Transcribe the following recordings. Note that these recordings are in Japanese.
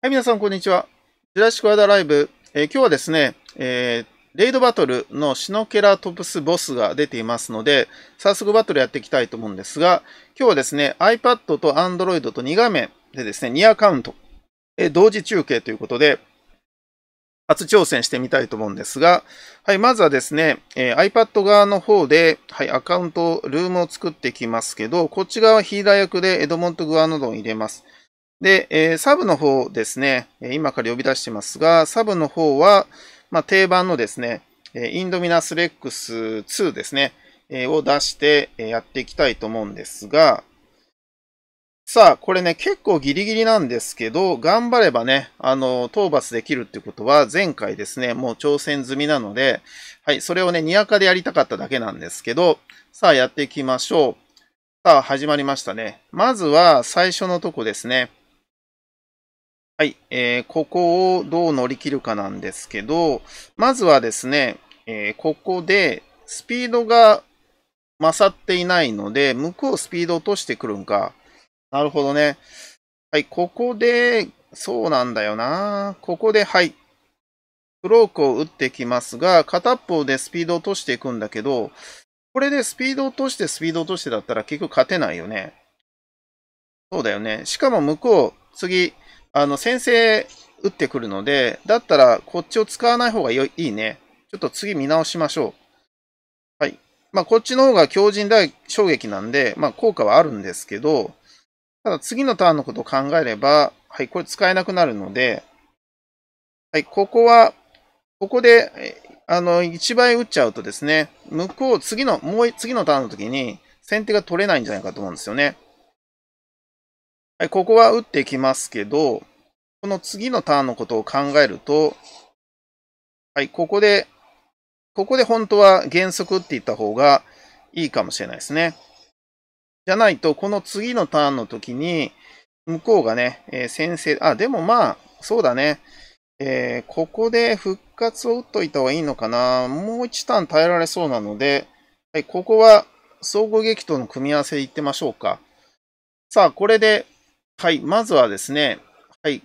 はい、皆さん、こんにちは。ジュラシックワダライブ。えー、今日はですね、えー、レイドバトルのシノケラトプスボスが出ていますので、早速バトルやっていきたいと思うんですが、今日はですね、iPad と Android と2画面でですね、2アカウント、えー、同時中継ということで、初挑戦してみたいと思うんですが、はい、まずはですね、え iPad 側の方で、はい、アカウント、ルームを作っていきますけど、こっち側はヒーラー役でエドモント・グアノドン入れます。で、えー、サブの方ですね、今から呼び出してますが、サブの方は、まあ、定番のですね、インドミナスレックス2ですね、えー、を出してやっていきたいと思うんですが、さあ、これね、結構ギリギリなんですけど、頑張ればね、あの、討伐できるってことは、前回ですね、もう挑戦済みなので、はい、それをね、にやかでやりたかっただけなんですけど、さあ、やっていきましょう。さあ、始まりましたね。まずは、最初のとこですね。はい、えー、ここをどう乗り切るかなんですけど、まずはですね、えー、ここでスピードが勝っていないので、向こうスピード落としてくるんか。なるほどね。はい、ここで、そうなんだよな。ここで、はい、フロークを打ってきますが、片方でスピード落としていくんだけど、これでスピード落としてスピード落としてだったら結局勝てないよね。そうだよね。しかも向こう、次、あの、先制打ってくるので、だったらこっちを使わない方がいいね。ちょっと次見直しましょう。はい。まあ、こっちの方が強靭大衝撃なんで、まあ、効果はあるんですけど、ただ次のターンのことを考えれば、はい、これ使えなくなるので、はい、ここは、ここで、あの、1倍打っちゃうとですね、向こう、次の、もう、次のターンの時に、先手が取れないんじゃないかと思うんですよね。はい、ここは打っていきますけど、この次のターンのことを考えると、はい、ここで、ここで本当は減速って言った方がいいかもしれないですね。じゃないと、この次のターンの時に、向こうがね、えー、先生、あ、でもまあ、そうだね。えー、ここで復活を打っといた方がいいのかな。もう1ターン耐えられそうなので、はい、ここは総合激闘の組み合わせいってましょうか。さあ、これで、はい、まずはですね、はい、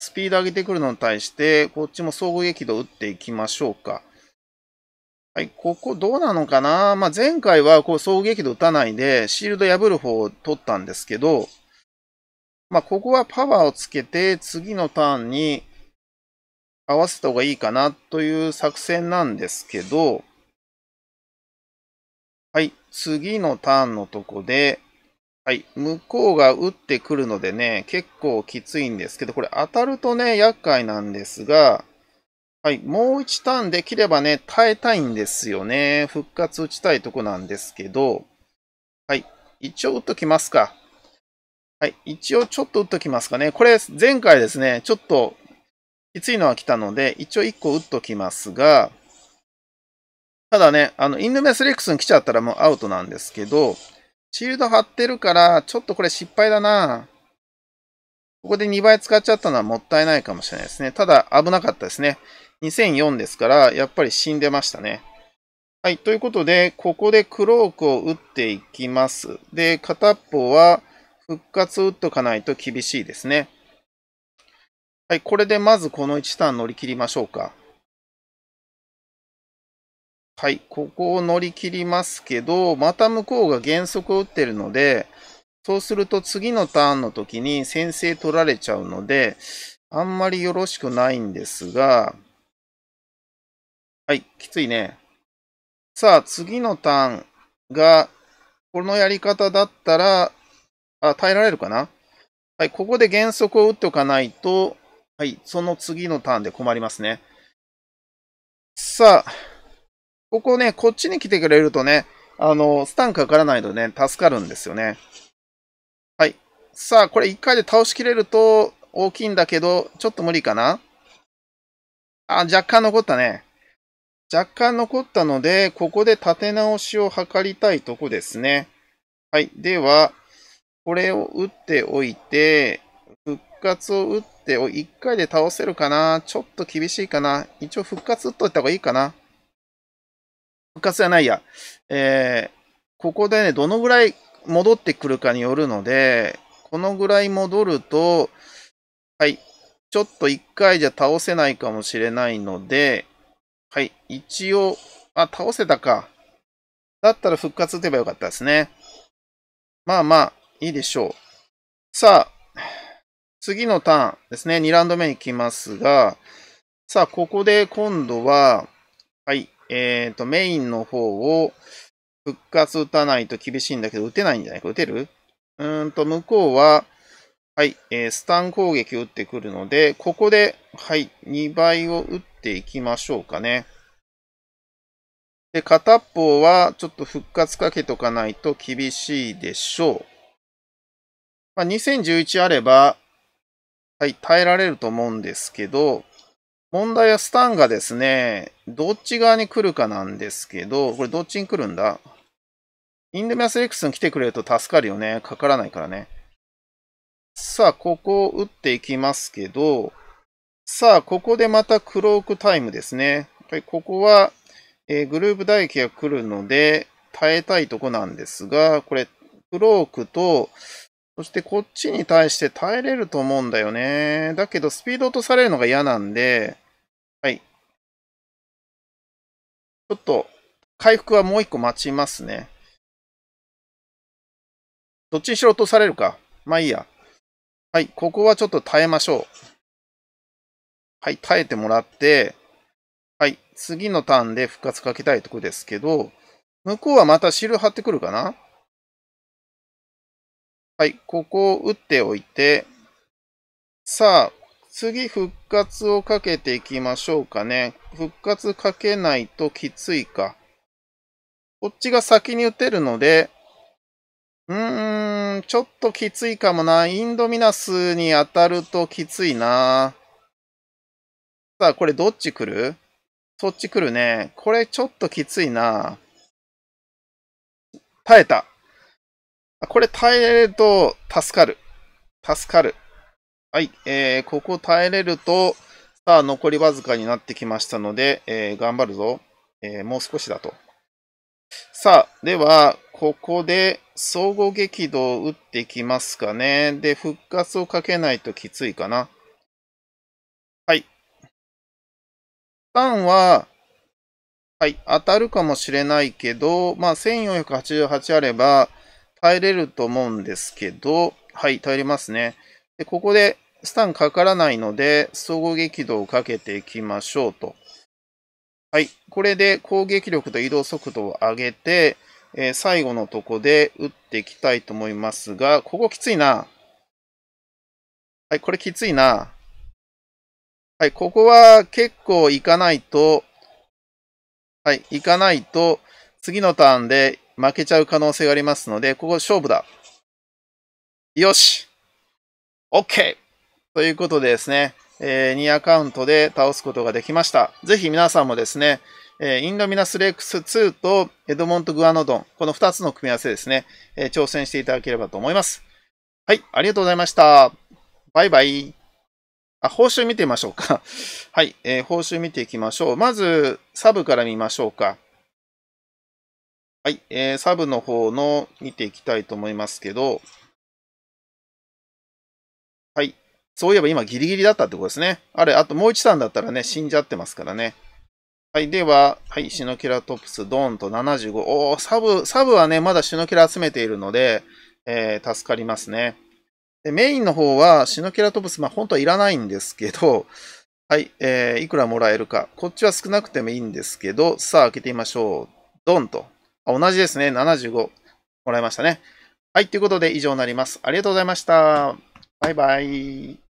スピード上げてくるのに対して、こっちも総合激怒打っていきましょうか。はい、ここどうなのかなまあ、前回はこう総合激怒打たないで、シールド破る方を取ったんですけど、まあ、ここはパワーをつけて、次のターンに合わせた方がいいかなという作戦なんですけど、はい、次のターンのとこで、はい、向こうが打ってくるのでね、結構きついんですけど、これ当たるとね、厄介なんですが、はい、もう1ターンできればね、耐えたいんですよね。復活打ちたいとこなんですけど、はい、一応打っときますか。はい、一応ちょっと打っときますかね。これ、前回ですね、ちょっときついのは来たので、一応1個打っときますが、ただね、あの、インドメスレックスに来ちゃったらもうアウトなんですけど、シールド張ってるから、ちょっとこれ失敗だなここで2倍使っちゃったのはもったいないかもしれないですね。ただ、危なかったですね。2004ですから、やっぱり死んでましたね。はい、ということで、ここでクロークを打っていきます。で、片っぽは復活打っとかないと厳しいですね。はい、これでまずこの1ターン乗り切りましょうか。はい、ここを乗り切りますけど、また向こうが減速を打ってるので、そうすると次のターンの時に先制取られちゃうので、あんまりよろしくないんですが、はい、きついね。さあ、次のターンが、このやり方だったら、あ、耐えられるかなはい、ここで減速を打っておかないと、はい、その次のターンで困りますね。さあ、ここね、こっちに来てくれるとね、あの、スタンかからないとね、助かるんですよね。はい。さあ、これ1回で倒しきれると大きいんだけど、ちょっと無理かなあ、若干残ったね。若干残ったので、ここで立て直しを図りたいとこですね。はい。では、これを打っておいて、復活を打ってお、1回で倒せるかなちょっと厳しいかな一応復活打っといた方がいいかな復活じゃないや、えー、ここでね、どのぐらい戻ってくるかによるので、このぐらい戻ると、はい、ちょっと1回じゃ倒せないかもしれないので、はい、一応、あ、倒せたか。だったら復活打てばよかったですね。まあまあ、いいでしょう。さあ、次のターンですね。2ラウンド目いきますが、さあ、ここで今度は、はい、えっ、ー、と、メインの方を、復活打たないと厳しいんだけど、打てないんじゃないか打てるうーんと、向こうは、はい、えー、スタン攻撃を打ってくるので、ここで、はい、2倍を打っていきましょうかね。で、片方は、ちょっと復活かけとかないと厳しいでしょう。まあ、2011あれば、はい、耐えられると思うんですけど、問題はスタンがですね、どっち側に来るかなんですけど、これどっちに来るんだインデミアス X に来てくれると助かるよね。かからないからね。さあ、ここを打っていきますけど、さあ、ここでまたクロークタイムですね。ここは、えー、グループ代液が来るので、耐えたいとこなんですが、これ、クロークと、そしてこっちに対して耐えれると思うんだよね。だけどスピード落とされるのが嫌なんで、はい。ちょっと回復はもう一個待ちますね。どっちにしろ落とされるか。まあいいや。はい、ここはちょっと耐えましょう。はい、耐えてもらって、はい、次のターンで復活かけたいとこですけど、向こうはまたシール貼ってくるかなはい、ここを打っておいて、さあ、次復活をかけていきましょうかね。復活かけないときついか。こっちが先に打てるので、うーん、ちょっときついかもな。インドミナスに当たるときついな。さあ、これどっち来るそっち来るね。これちょっときついな。耐えた。これ耐えれると助かる。助かる。はい、えー、ここ耐えれると、さあ残りわずかになってきましたので、えー、頑張るぞ。えー、もう少しだと。さあ、では、ここで総合激動を打ってきますかね。で、復活をかけないときついかな。はい。ターンは、はい、当たるかもしれないけど、まあ、1488あれば、耐えれると思うんですけど、はい、耐えれますね。でここでスタンかからないので、総合激動をかけていきましょうと。はい、これで攻撃力と移動速度を上げて、えー、最後のとこで打っていきたいと思いますが、ここきついな。はい、これきついな。はい、ここは結構いかないと、はい、いかないと、次のターンで負けちゃう可能性がありますので、ここ勝負だ。よし !OK! ということでですね、えー、2アカウントで倒すことができました。ぜひ皆さんもですね、えー、インドミナスレックス2とエドモント・グアノドン、この2つの組み合わせですね、えー、挑戦していただければと思います。はい、ありがとうございました。バイバイ。あ、報酬見てみましょうか。はい、えー、報酬見ていきましょう。まず、サブから見ましょうか。はい、えー、サブの方の見ていきたいと思いますけど、はい、そういえば今ギリギリだったってことですね。あれ、あともうさ段だったらね、死んじゃってますからね。はい、では、はい、シノケラトプス、ドーンと75。おー、サブ、サブはね、まだシノケラ集めているので、えー、助かりますね。でメインの方は、シノケラトプス、まあ、本当はいらないんですけど、はい、えー、いくらもらえるか。こっちは少なくてもいいんですけど、さあ、開けてみましょう。ドンと。あ、同じですね。75もらいましたね。はい、ということで以上になります。ありがとうございました。バイバイ。